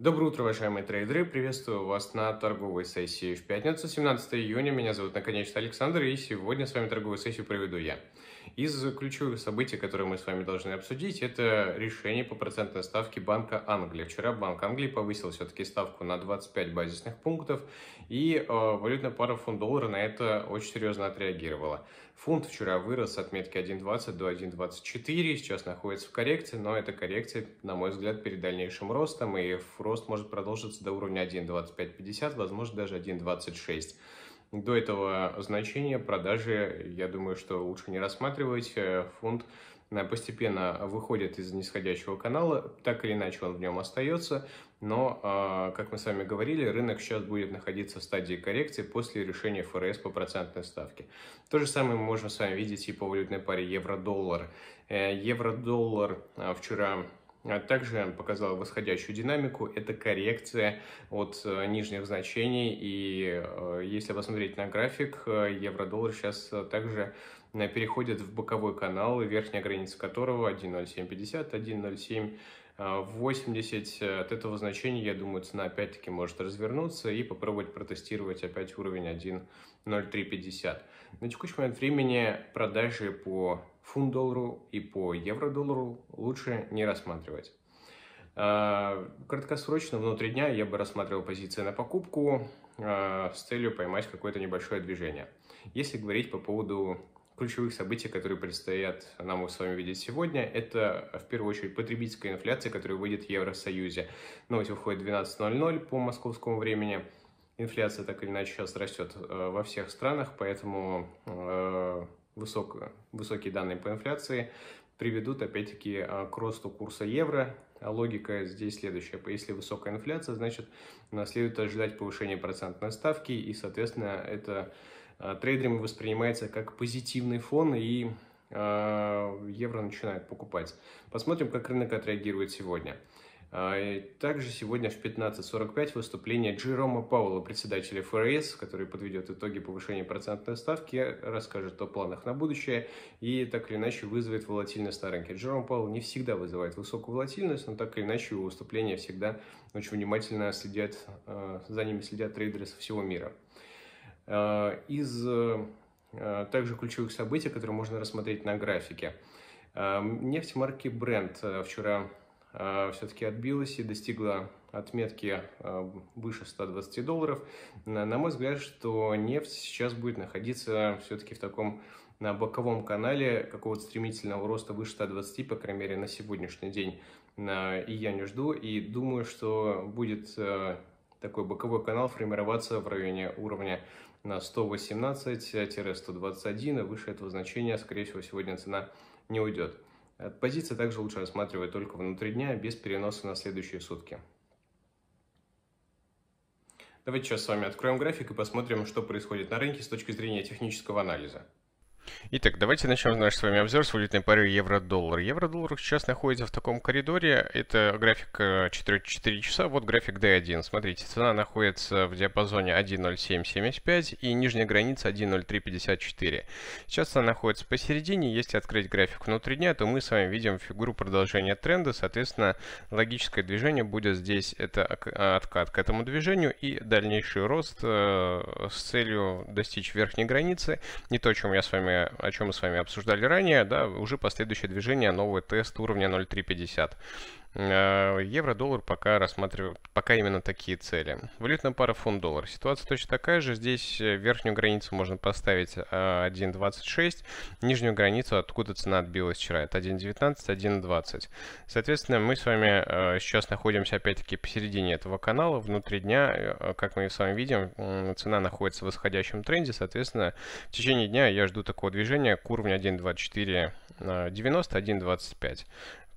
Доброе утро, уважаемые трейдеры! Приветствую вас на торговой сессии в пятницу, 17 июня. Меня зовут наконец-то Александр, и сегодня с вами торговую сессию проведу я. Из ключевых событий, которые мы с вами должны обсудить, это решение по процентной ставке Банка Англии. Вчера Банк Англии повысил все-таки ставку на 25 базисных пунктов, и э, валютная пара фунт-доллара на это очень серьезно отреагировала. Фунт вчера вырос с отметки 1.20 до 1.24, сейчас находится в коррекции, но эта коррекция, на мой взгляд, перед дальнейшим ростом, и рост может продолжиться до уровня 1.2550, возможно, даже 1.26 до этого значения продажи, я думаю, что лучше не рассматривать. Э, Фунт э, постепенно выходит из нисходящего канала, так или иначе он в нем остается, но, э, как мы с вами говорили, рынок сейчас будет находиться в стадии коррекции после решения ФРС по процентной ставке. То же самое мы можем с вами видеть и по валютной паре евро-доллар. Евро-доллар вчера а также он показал восходящую динамику, это коррекция от э, нижних значений, и э, если посмотреть на график, э, евро-доллар сейчас также переходит в боковой канал, верхняя граница которого 1.0750, 1,0780 от этого значения, я думаю, цена опять-таки может развернуться и попробовать протестировать опять уровень 1.0350. На текущий момент времени продажи по фунт-доллару и по евро-доллару лучше не рассматривать. А, краткосрочно, внутри дня, я бы рассматривал позиции на покупку а, с целью поймать какое-то небольшое движение. Если говорить по поводу ключевых событий, которые предстоят нам с вами видеть сегодня, это в первую очередь потребительская инфляция, которая выйдет в Евросоюзе. Новость выходит в 12.00 по московскому времени. Инфляция так или иначе сейчас растет э, во всех странах, поэтому э, высокую, высокие данные по инфляции приведут опять-таки а, к росту курса евро. А логика здесь следующая. Если высокая инфляция, значит следует ожидать повышения процентной ставки и, соответственно, это а, трейдерами воспринимается как позитивный фон и евро начинает покупать. Посмотрим, как рынок отреагирует сегодня. А, также сегодня в 15.45 выступление Джерома Пауэлла, председателя ФРС, который подведет итоги повышения процентной ставки, расскажет о планах на будущее и так или иначе вызовет волатильность на рынке. Джером Пауэлл не всегда вызывает высокую волатильность, но так или иначе его выступления всегда очень внимательно следят, а, за ними следят трейдеры со всего мира. А, из также ключевых событий, которые можно рассмотреть на графике. Нефть марки Brent вчера Э, все-таки отбилась и достигла отметки э, выше 120 долларов. На мой взгляд, что нефть сейчас будет находиться все-таки в таком на боковом канале какого-то стремительного роста выше 120, по крайней мере, на сегодняшний день. Э, и я не жду, и думаю, что будет такой боковой канал формироваться в районе уровня на 118-121, и выше этого значения, скорее всего, сегодня цена не уйдет. Э, Позиция также лучше рассматривать только внутри дня, без переноса на следующие сутки. Давайте сейчас с вами откроем график и посмотрим, что происходит на рынке с точки зрения технического анализа. Итак, давайте начнем наш с вами обзор с валютной пары евро-доллар. Евро-доллар сейчас находится в таком коридоре. Это график 4, э, 4 часа, вот график D1. Смотрите, цена находится в диапазоне 1.0775 и нижняя граница 1.0354. Сейчас она находится посередине. Если открыть график внутри дня, то мы с вами видим фигуру продолжения тренда. Соответственно, логическое движение будет здесь. Это э, откат к этому движению и дальнейший рост э, с целью достичь верхней границы. Не то, о чем я с вами о чем мы с вами обсуждали ранее, да, уже последующее движение новый тест уровня 0.350. Э, евро-доллар пока рассматриваем, пока именно такие цели. Валютная пара фунт-доллар. Ситуация точно такая же. Здесь э, верхнюю границу можно поставить 1.26, а, нижнюю границу, откуда цена отбилась вчера, это 1.19, 1.20. Соответственно, мы с вами э, сейчас находимся опять-таки посередине этого канала, внутри дня, как мы с вами видим, цена находится в восходящем тренде, соответственно, в течение дня я жду такого движения к уровню 1.24.90, 1.25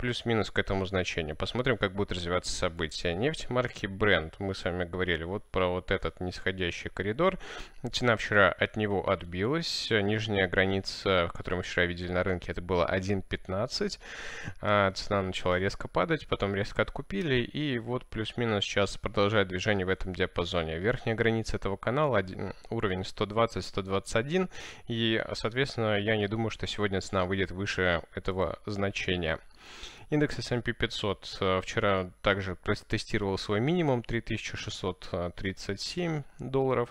плюс-минус к этому значению. Посмотрим, как будут развиваться события. Нефть марки Brent. Мы с вами говорили вот про вот этот нисходящий коридор. Цена вчера от него отбилась. Нижняя граница, которую мы вчера видели на рынке, это было 1.15. А, цена начала резко падать, потом резко откупили. И вот плюс-минус сейчас продолжает движение в этом диапазоне. Верхняя граница этого канала один, уровень 120-121. И, соответственно, я не думаю, что сегодня цена выйдет выше этого значения. Индекс S&P 500 э, вчера также тестировал свой минимум 3637 долларов.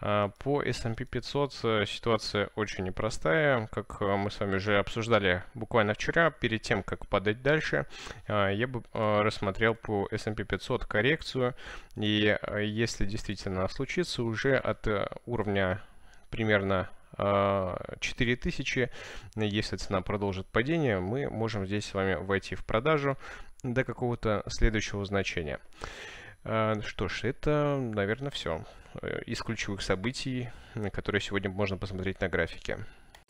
А, по S&P 500 э, ситуация очень непростая. Как э, мы с вами уже обсуждали буквально вчера, перед тем, как падать дальше, я бы рассмотрел по S&P 500 коррекцию. И если действительно случится, уже от уровня примерно 4000. А, Если цена продолжит падение, мы можем здесь с вами войти в продажу до какого-то следующего значения. А, что ж, это, наверное, все э, из ключевых событий, которые сегодня можно посмотреть на графике.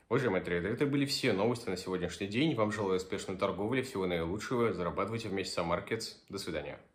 Уважаемые трейдеры, это были все новости на сегодняшний день. Вам желаю успешной торговли, всего наилучшего, зарабатывайте вместе с Markets. До свидания.